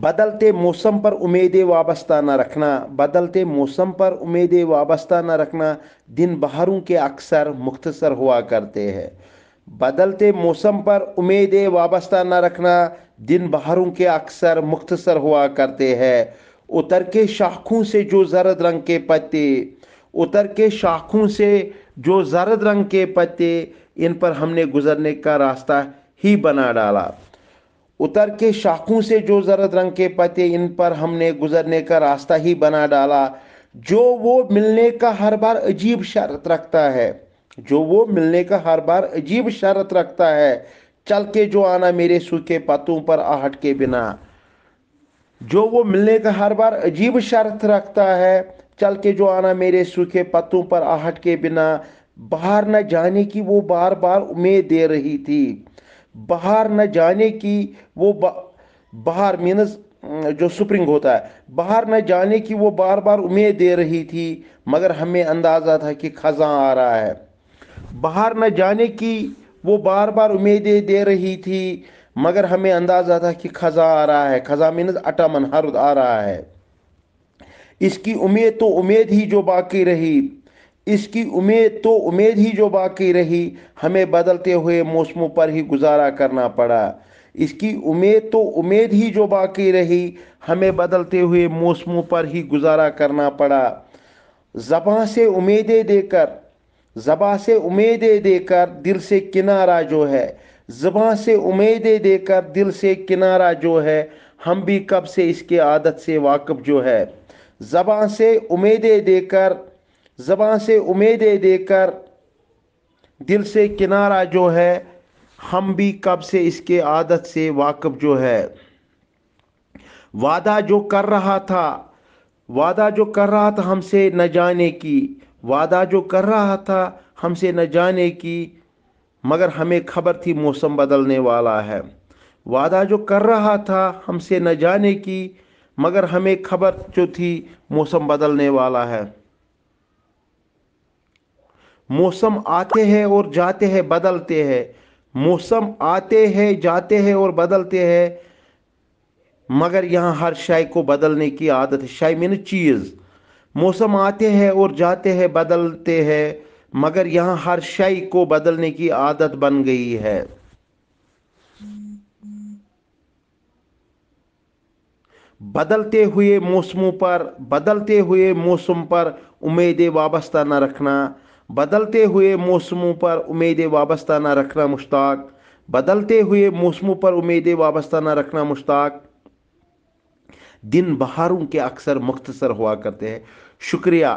बदलते मौसम पर उम्मीदें वाबस्ता न रखना बदलते मौसम पर उम्मीदें वाबस्ता न रखना दिन बहारों के अक्सर मुख्तसर हुआ करते हैं बदलते मौसम पर उम्मीदें वाबस्ता न रखना दिन बहारों के अक्सर मुख्तसर हुआ करते हैं उतर के शाखों से जो जरद रंग के पत्ते उतर के शाखों से जो जरद रंग के पत्ते इन पर हमने गुजरने का रास्ता ही बना डाला उतर के शाखों से जो जरद रंग के पते इन पर हमने गुजरने का रास्ता ही बना डाला जो वो मिलने का हर बार अजीब शर्त रखता है जो वो मिलने का हर बार अजीब शर्त रखता है चल के जो आना मेरे सूखे पत्तों पर आहट के बिना जो वो मिलने का हर बार अजीब शर्त रखता है चल के जो आना मेरे सूखे पत्तों पर आहट के बिना बाहर न जाने की वो बार बार उम्मीद दे रही थी बाहर न जाने की वो बाहर मीनस जो स्प्रिंग होता है बाहर न जाने की वो बार बार उम्मीद दे रही थी मगर हमें अंदाज़ा था कि खजा आ रहा है बाहर न जाने की वो बार बार उम्मीदें दे रही थी मगर हमें अंदाज़ा था कि खजा आ रहा है खजा मीनस अटा मनहर आ रहा है इसकी उम्मीद तो उम्मीद ही जो बाकी रही इसकी उम्मीद तो उम्मीद ही जो बाकी रही हमें बदलते हुए मौसमों पर ही गुजारा करना पड़ा इसकी उम्मीद तो उम्मीद ही जो बाकी रही हमें बदलते हुए मौसमों पर ही गुजारा करना पड़ा जबाँ से उम्मीदें देकर जबा से उम्मीदें देकर दिल से किनारा जो है जबाँ से उम्मीदें देकर दिल से किनारा जो है हम भी कब से इसके आदत से वाकफ़ जो है जबाँ से उम्मीदें देकर ज़बान से उम्मीदें देकर दिल से किनारा जो है हम भी कब से इसके आदत से वाकफ़ जो है वादा जो कर रहा था वादा जो कर रहा था हमसे न जाने की वादा जो कर रहा था हमसे न जाने की मगर हमें खबर थी मौसम बदलने वाला है वादा जो कर रहा था हमसे न जाने की मगर हमें खबर जो थी मौसम बदलने वाला है मौसम आते हैं और जाते हैं बदलते हैं मौसम आते हैं जाते हैं और बदलते हैं मगर यहाँ हर शाय को बदलने की आदत है शाय मीन चीज़ मौसम आते हैं और जाते हैं बदलते हैं मगर यहाँ हर शाय को बदलने की आदत बन गई है बदलते हुए मौसमों पर बदलते हुए मौसम पर उम्मीदें वाबस्ता न रखना बदलते हुए मौसमों पर उम्मीदें वाबस्ता ना रखना मुश्ताक बदलते हुए मौसमों पर उम्मीदें वाबस्ता ना रखना मुश्ताक दिन बहारों के अक्सर मुख्तसर हुआ करते हैं शुक्रिया